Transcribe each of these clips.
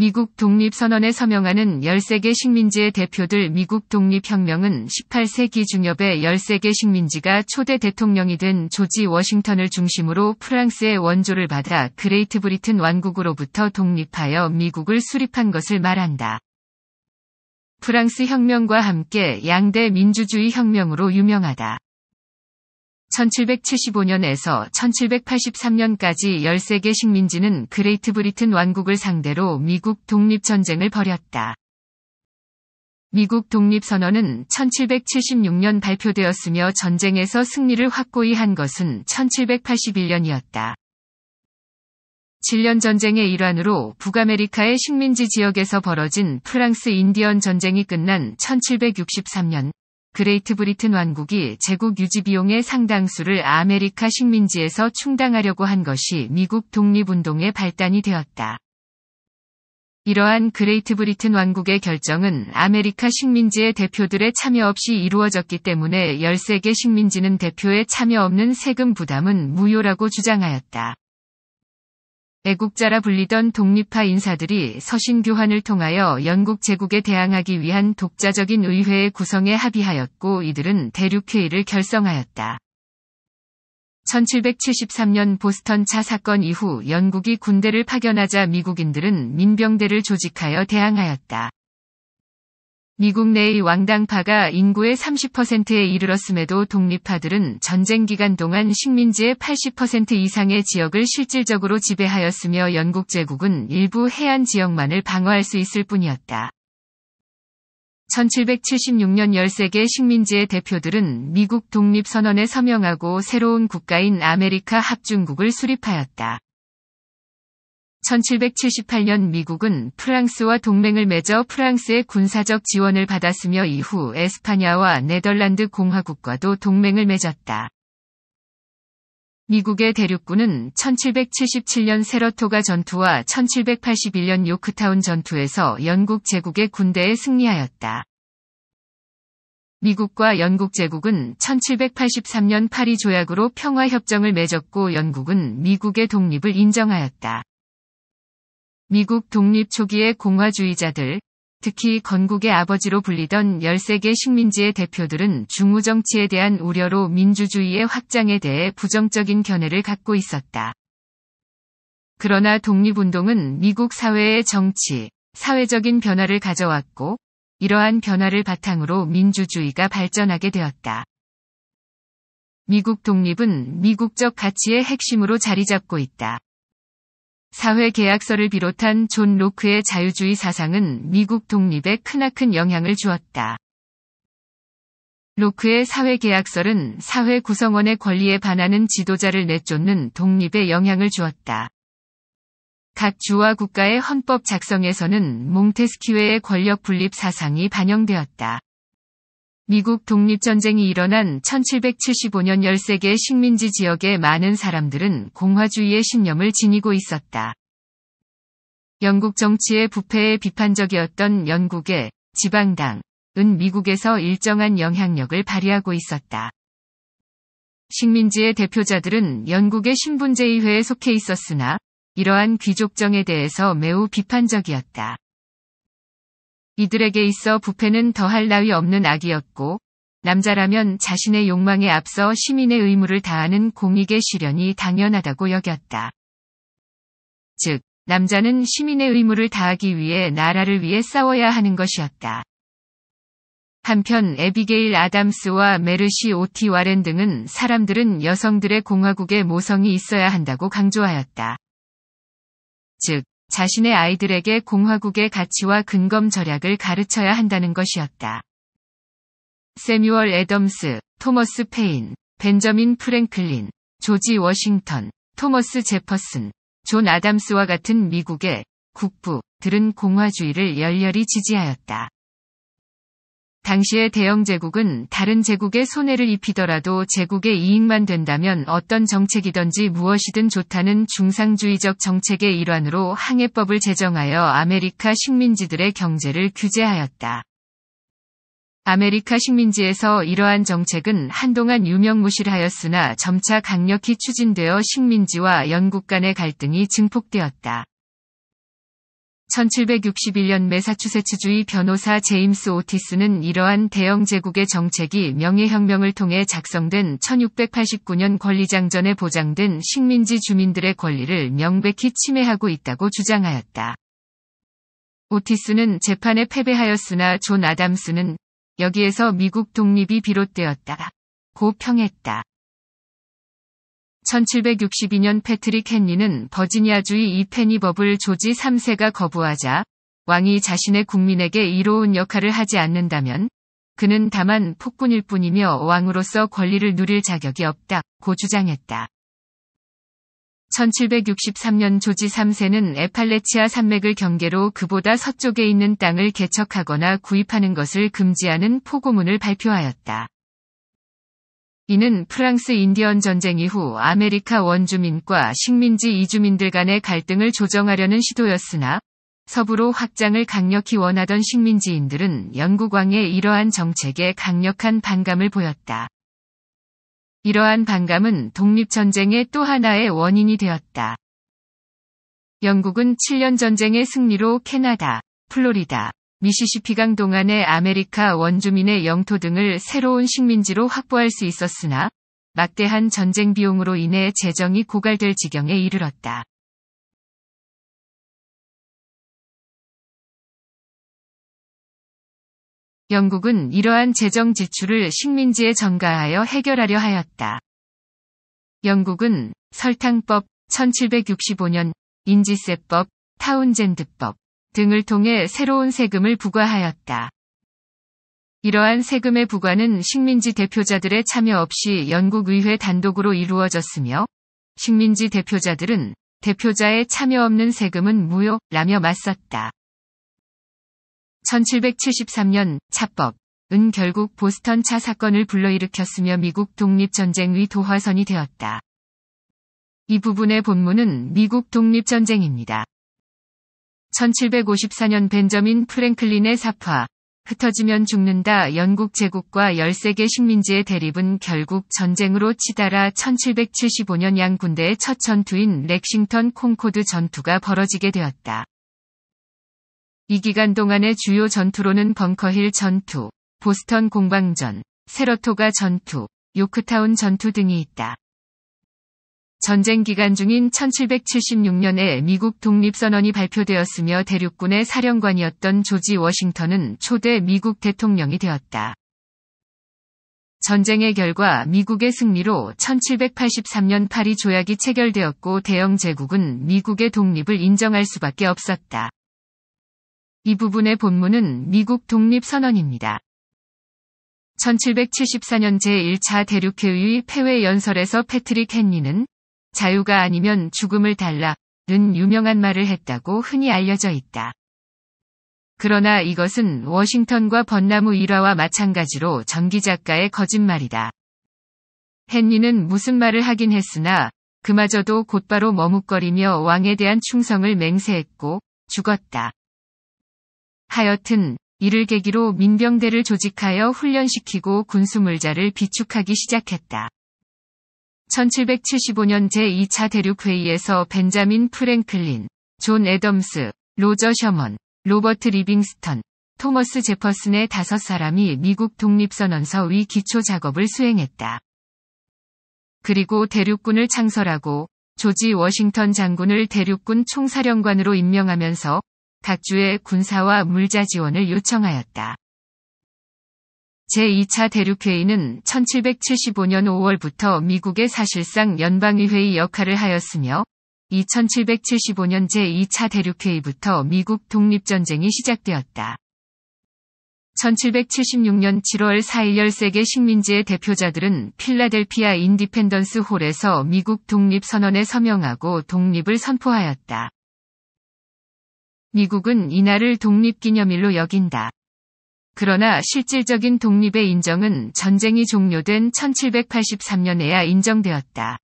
미국 독립선언에 서명하는 13개 식민지의 대표들 미국 독립혁명은 18세기 중엽에 13개 식민지가 초대 대통령이 된 조지 워싱턴을 중심으로 프랑스의 원조를 받아 그레이트 브리튼 왕국으로부터 독립하여 미국을 수립한 것을 말한다. 프랑스 혁명과 함께 양대 민주주의 혁명으로 유명하다. 1775년에서 1783년까지 13개 식민지는 그레이트 브리튼 왕국을 상대로 미국 독립전쟁을 벌였다. 미국 독립선언은 1776년 발표되었으며 전쟁에서 승리를 확고히 한 것은 1781년이었다. 7년 전쟁의 일환으로 북아메리카의 식민지 지역에서 벌어진 프랑스 인디언 전쟁이 끝난 1763년 그레이트 브리튼 왕국이 제국 유지 비용의 상당수를 아메리카 식민지에서 충당하려고 한 것이 미국 독립운동의 발단이 되었다. 이러한 그레이트 브리튼 왕국의 결정은 아메리카 식민지의 대표들의 참여 없이 이루어졌기 때문에 13개 식민지는 대표의 참여 없는 세금 부담은 무효라고 주장하였다. 애국자라 불리던 독립파 인사들이 서신 교환을 통하여 영국 제국에 대항하기 위한 독자적인 의회의 구성에 합의하였고 이들은 대륙회의를 결성하였다. 1773년 보스턴 차 사건 이후 영국이 군대를 파견하자 미국인들은 민병대를 조직하여 대항하였다. 미국 내의 왕당파가 인구의 30%에 이르렀음에도 독립파들은 전쟁 기간 동안 식민지의 80% 이상의 지역을 실질적으로 지배하였으며 영국 제국은 일부 해안 지역만을 방어할 수 있을 뿐이었다. 1776년 13개 식민지의 대표들은 미국 독립선언에 서명하고 새로운 국가인 아메리카 합중국을 수립하였다. 1778년 미국은 프랑스와 동맹을 맺어 프랑스의 군사적 지원을 받았으며 이후 에스파냐와 네덜란드 공화국과도 동맹을 맺었다. 미국의 대륙군은 1777년 세러토가 전투와 1781년 요크타운 전투에서 영국 제국의 군대에 승리하였다. 미국과 영국 제국은 1783년 파리 조약으로 평화협정을 맺었고 영국은 미국의 독립을 인정하였다. 미국 독립 초기의 공화주의자들, 특히 건국의 아버지로 불리던 13개 식민지의 대표들은 중우 정치에 대한 우려로 민주주의의 확장에 대해 부정적인 견해를 갖고 있었다. 그러나 독립운동은 미국 사회의 정치, 사회적인 변화를 가져왔고, 이러한 변화를 바탕으로 민주주의가 발전하게 되었다. 미국 독립은 미국적 가치의 핵심으로 자리 잡고 있다. 사회 계약서를 비롯한 존 로크의 자유주의 사상은 미국 독립에 크나큰 영향을 주었다. 로크의 사회 계약설은 사회 구성원의 권리에 반하는 지도자를 내쫓는 독립에 영향을 주었다. 각 주와 국가의 헌법 작성에서는 몽테스키웨의 권력 분립 사상이 반영되었다. 미국 독립전쟁이 일어난 1775년 13개 식민지 지역의 많은 사람들은 공화주의의 신념을 지니고 있었다. 영국 정치의 부패에 비판적이었던 영국의 지방당은 미국에서 일정한 영향력을 발휘하고 있었다. 식민지의 대표자들은 영국의 신분제의회에 속해 있었으나 이러한 귀족정에 대해서 매우 비판적이었다. 이들에게 있어 부패는 더할 나위 없는 악이었고 남자라면 자신의 욕망에 앞서 시민의 의무를 다하는 공익의 실현이 당연하다고 여겼다. 즉, 남자는 시민의 의무를 다하기 위해 나라를 위해 싸워야 하는 것이었다. 한편 에비게일 아담스와 메르시 오티 와렌 등은 사람들은 여성들의 공화국의 모성이 있어야 한다고 강조하였다. 즉, 자신의 아이들에게 공화국의 가치와 근검 절약을 가르쳐야 한다는 것이었다. 세뮤얼 애덤스, 토머스 페인, 벤저민 프랭클린, 조지 워싱턴, 토머스 제퍼슨, 존 아담스와 같은 미국의 국부들은 공화주의를 열렬히 지지하였다. 당시의 대영 제국은 다른 제국에 손해를 입히더라도 제국에 이익만 된다면 어떤 정책이든지 무엇이든 좋다는 중상주의적 정책의 일환으로 항해법을 제정하여 아메리카 식민지들의 경제를 규제하였다. 아메리카 식민지에서 이러한 정책은 한동안 유명무실하였으나 점차 강력히 추진되어 식민지와 영국 간의 갈등이 증폭되었다. 1761년 매사추세츠주의 변호사 제임스 오티스는 이러한 대영 제국의 정책이 명예혁명을 통해 작성된 1689년 권리장전에 보장된 식민지 주민들의 권리를 명백히 침해하고 있다고 주장하였다. 오티스는 재판에 패배하였으나 존 아담스는 여기에서 미국 독립이 비롯되었다. 고 평했다. 1762년 패트릭 헨리는 버지니아주의 이페니버블 조지 3세가 거부하자 왕이 자신의 국민에게 이로운 역할을 하지 않는다면 그는 다만 폭군일 뿐이며 왕으로서 권리를 누릴 자격이 없다고 주장했다. 1763년 조지 3세는 에팔레치아 산맥을 경계로 그보다 서쪽에 있는 땅을 개척하거나 구입하는 것을 금지하는 포고문을 발표하였다. 이는 프랑스 인디언 전쟁 이후 아메리카 원주민과 식민지 이주민들 간의 갈등을 조정하려는 시도였으나 서부로 확장을 강력히 원하던 식민지인들은 영국왕의 이러한 정책에 강력한 반감을 보였다. 이러한 반감은 독립전쟁의 또 하나의 원인이 되었다. 영국은 7년 전쟁의 승리로 캐나다, 플로리다, 미시시피강 동안의 아메리카 원주민의 영토 등을 새로운 식민지로 확보할 수 있었으나 막대한 전쟁 비용으로 인해 재정이 고갈될 지경에 이르렀다. 영국은 이러한 재정 지출을 식민지에 전가하여 해결하려 하였다. 영국은 설탕법 1765년, 인지세법, 타운젠드법, 등을 통해 새로운 세금을 부과하였다. 이러한 세금의 부과는 식민지 대표자들의 참여 없이 영국 의회 단독으로 이루어졌으며 식민지 대표자들은 대표자의 참여 없는 세금은 무효라며 맞섰다. 1773년 차법은 결국 보스턴 차 사건을 불러일으켰으며 미국 독립전쟁의 도화선이 되었다. 이 부분의 본문은 미국 독립전쟁입니다. 1754년 벤저민 프랭클린의 사파, 흩어지면 죽는다 영국 제국과 13개 식민지의 대립은 결국 전쟁으로 치달아 1775년 양 군대의 첫 전투인 렉싱턴 콩코드 전투가 벌어지게 되었다. 이 기간 동안의 주요 전투로는 벙커힐 전투, 보스턴 공방전, 세러토가 전투, 요크타운 전투 등이 있다. 전쟁 기간 중인 1776년에 미국 독립선언이 발표되었으며 대륙군의 사령관이었던 조지 워싱턴은 초대 미국 대통령이 되었다. 전쟁의 결과 미국의 승리로 1783년 파리 조약이 체결되었고 대영 제국은 미국의 독립을 인정할 수밖에 없었다. 이 부분의 본문은 미국 독립선언입니다. 1774년 제1차 대륙회의 폐회 연설에서 패트릭 헨리는 자유가 아니면 죽음을 달라는 유명한 말을 했다고 흔히 알려져 있다. 그러나 이것은 워싱턴과 벚나무 일화와 마찬가지로 전기 작가의 거짓말이다. 헨리는 무슨 말을 하긴 했으나 그마저도 곧바로 머뭇거리며 왕에 대한 충성을 맹세했고 죽었다. 하여튼 이를 계기로 민병대를 조직하여 훈련시키고 군수물자를 비축하기 시작했다. 1775년 제2차 대륙회의에서 벤자민 프랭클린, 존 애덤스, 로저 셔먼, 로버트 리빙스턴, 토머스 제퍼슨의 다섯 사람이 미국 독립선언서 위 기초 작업을 수행했다. 그리고 대륙군을 창설하고 조지 워싱턴 장군을 대륙군 총사령관으로 임명하면서 각주의 군사와 물자 지원을 요청하였다. 제2차 대륙회의는 1775년 5월부터 미국의 사실상 연방의회의 역할을 하였으며 2775년 제2차 대륙회의부터 미국 독립전쟁이 시작되었다. 1776년 7월 4일 13개 식민지의 대표자들은 필라델피아 인디펜던스 홀에서 미국 독립선언에 서명하고 독립을 선포하였다. 미국은 이날을 독립기념일로 여긴다. 그러나 실질적인 독립의 인정은 전쟁이 종료된 1783년에야 인정되었다.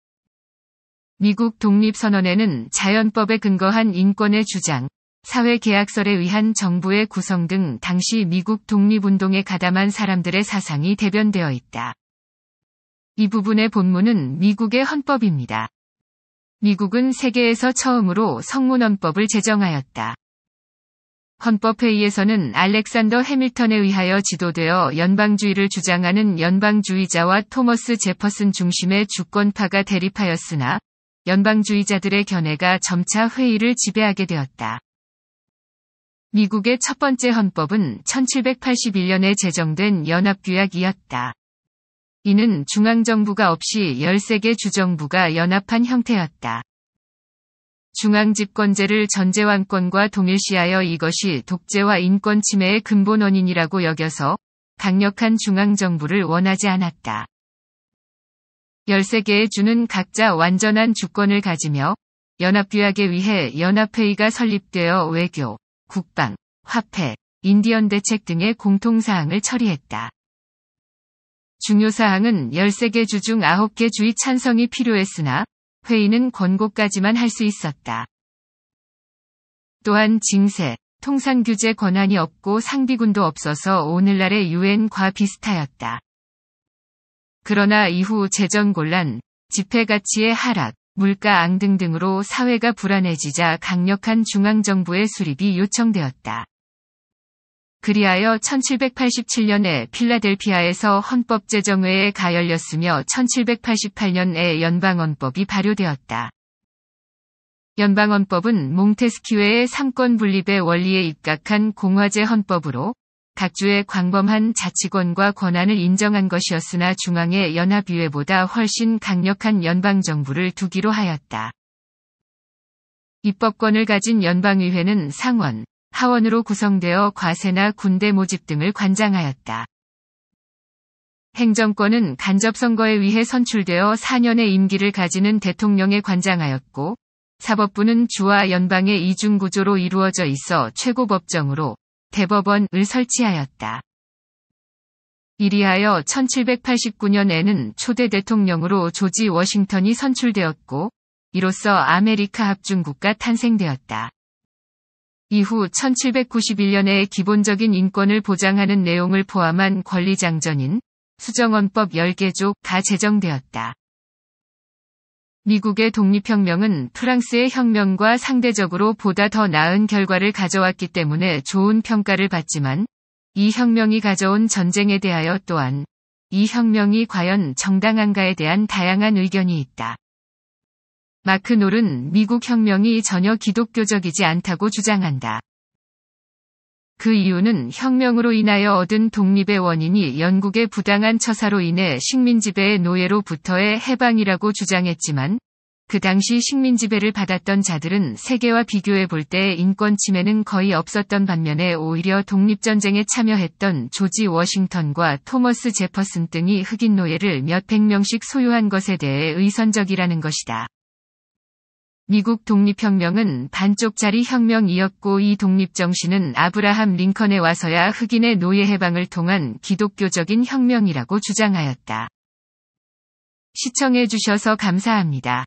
미국 독립선언에는 자연법에 근거한 인권의 주장, 사회계약설에 의한 정부의 구성 등 당시 미국 독립운동에 가담한 사람들의 사상이 대변되어 있다. 이 부분의 본문은 미국의 헌법입니다. 미국은 세계에서 처음으로 성문헌법을 제정하였다. 헌법회의에서는 알렉산더 해밀턴에 의하여 지도되어 연방주의를 주장하는 연방주의자와 토머스 제퍼슨 중심의 주권파가 대립하였으나 연방주의자들의 견해가 점차 회의를 지배하게 되었다. 미국의 첫 번째 헌법은 1781년에 제정된 연합규약이었다. 이는 중앙정부가 없이 13개 주정부가 연합한 형태였다. 중앙집권제를 전제왕권과 동일시하여 이것이 독재와 인권 침해의 근본 원인이라고 여겨서 강력한 중앙정부를 원하지 않았다. 13개의 주는 각자 완전한 주권을 가지며 연합규약에 위해 연합회의가 설립되어 외교, 국방, 화폐, 인디언 대책 등의 공통사항을 처리했다. 중요사항은 13개 주 중 9개 주의 찬성이 필요했으나 회의는 권고까지만 할 수 있었다. 또한 징세, 통상 규제 권한이 없고 상비군도 없어서 오늘날의 유엔과 비슷하였다. 그러나 이후 재정 곤란, 집회 가치의 하락, 물가 앙 등등으로 사회가 불안해지자 강력한 중앙정부의 수립이 요청되었다. 그리하여 1787년에 필라델피아에서 헌법제정회에 가열렸으며 1788년에 연방헌법이 발효되었다. 연방헌법은 몽테스키외의 삼권 분립의 원리에 입각한 공화제 헌법으로 각주의 광범한 자치권과 권한을 인정한 것이었으나 중앙의 연합의회보다 훨씬 강력한 연방정부를 두기로 하였다. 입법권을 가진 연방의회는 상원, 하원으로 구성되어 과세나 군대 모집 등을 관장하였다. 행정권은 간접선거에 의해 선출되어 4년의 임기를 가지는 대통령에 관장하였고, 사법부는 주와 연방의 이중구조로 이루어져 있어 최고법정으로 대법원을 설치하였다. 이리하여 1789년에는 초대 대통령으로 조지 워싱턴이 선출되었고, 이로써 아메리카 합중국가 탄생되었다. 이후 1791년에 기본적인 인권을 보장하는 내용을 포함한 권리장전인 수정헌법 10개 족다 제정되었다. 미국의 독립혁명은 프랑스의 혁명과 상대적으로 보다 더 나은 결과를 가져왔기 때문에 좋은 평가를 받지만 이 혁명이 가져온 전쟁에 대하여 또한 이 혁명이 과연 정당한가에 대한 다양한 의견이 있다. 마크 놀은 미국 혁명이 전혀 기독교적이지 않다고 주장한다. 그 이유는 혁명으로 인하여 얻은 독립의 원인이 영국의 부당한 처사로 인해 식민지배의 노예로부터의 해방이라고 주장했지만 그 당시 식민지배를 받았던 자들은 세계와 비교해 볼 때 인권 침해는 거의 없었던 반면에 오히려 독립전쟁에 참여했던 조지 워싱턴과 토머스 제퍼슨 등이 흑인 노예를 몇백 명씩 소유한 것에 대해 의선적이라는 것이다. 미국 독립혁명은 반쪽짜리 혁명이었고 이 독립정신은 아브라함 링컨에 와서야 흑인의 노예해방을 통한 기독교적인 혁명이라고 주장하였다. 시청해주셔서 감사합니다.